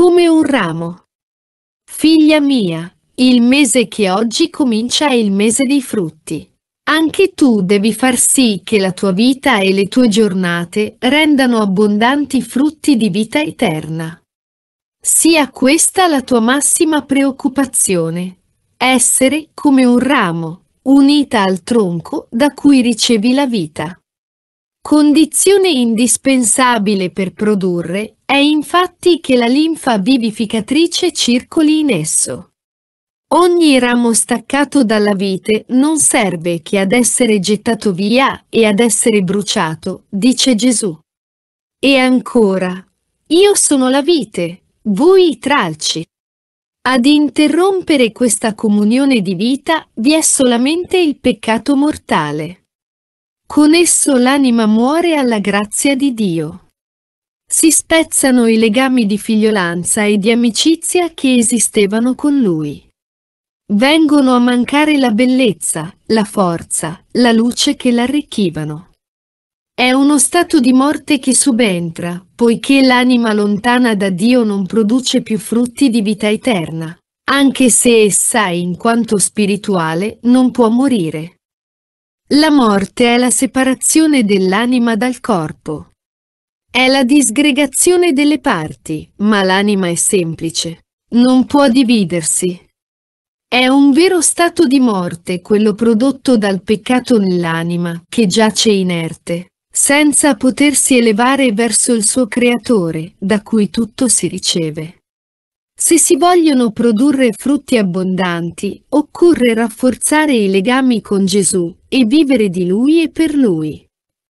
come un ramo. Figlia mia, il mese che oggi comincia è il mese dei frutti. Anche tu devi far sì che la tua vita e le tue giornate rendano abbondanti frutti di vita eterna. Sia questa la tua massima preoccupazione. Essere come un ramo, unita al tronco da cui ricevi la vita. Condizione indispensabile per produrre è infatti che la linfa vivificatrice circoli in esso. Ogni ramo staccato dalla vite non serve che ad essere gettato via e ad essere bruciato, dice Gesù. E ancora, io sono la vite, voi i tralci. Ad interrompere questa comunione di vita vi è solamente il peccato mortale. Con esso l'anima muore alla grazia di Dio. Si spezzano i legami di figliolanza e di amicizia che esistevano con lui. Vengono a mancare la bellezza, la forza, la luce che l'arricchivano. È uno stato di morte che subentra, poiché l'anima lontana da Dio non produce più frutti di vita eterna, anche se essa in quanto spirituale non può morire. La morte è la separazione dell'anima dal corpo. È la disgregazione delle parti, ma l'anima è semplice. Non può dividersi. È un vero stato di morte quello prodotto dal peccato nell'anima, che giace inerte, senza potersi elevare verso il suo creatore, da cui tutto si riceve. Se si vogliono produrre frutti abbondanti, occorre rafforzare i legami con Gesù e vivere di Lui e per Lui.